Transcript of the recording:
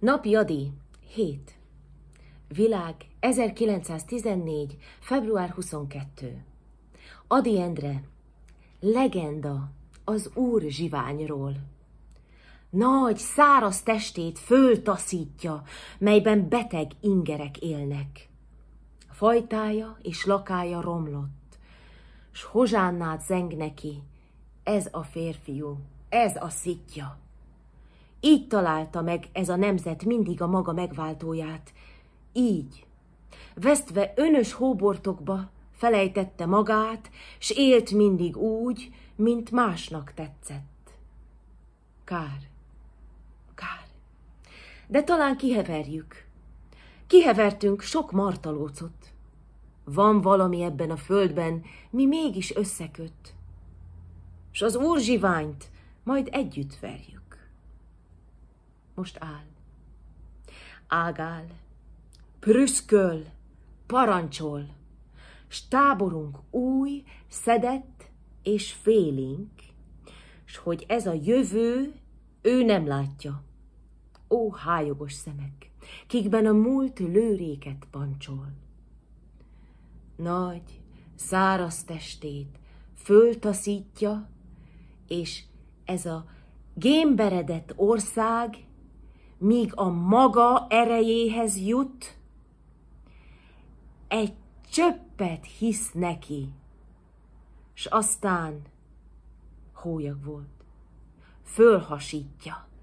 Napi Adi 7. Világ 1914. február 22. Adi Endre Legenda az úr zsiványról. Nagy, száraz testét föltaszítja, melyben beteg ingerek élnek. A fajtája és lakája romlott, s hozsánnát zeng neki, ez a férfiú, ez a szitja. Így találta meg ez a nemzet mindig a maga megváltóját. Így. Vesztve önös hóbortokba, felejtette magát, s élt mindig úgy, mint másnak tetszett. Kár. Kár. De talán kiheverjük. Kihevertünk sok martalócot. Van valami ebben a földben, mi mégis összeköt. S az úrzsiványt majd együtt verjük most áll. Ágál, prüszköl, parancsol, stáborunk új, szedett és félénk, s hogy ez a jövő, ő nem látja. Ó, hájogos szemek, kikben a múlt lőréket pancsol. Nagy, száraz testét föltaszítja, és ez a gémberedett ország míg a maga erejéhez jut, egy csöppet hisz neki, s aztán hólyag volt, fölhasítja.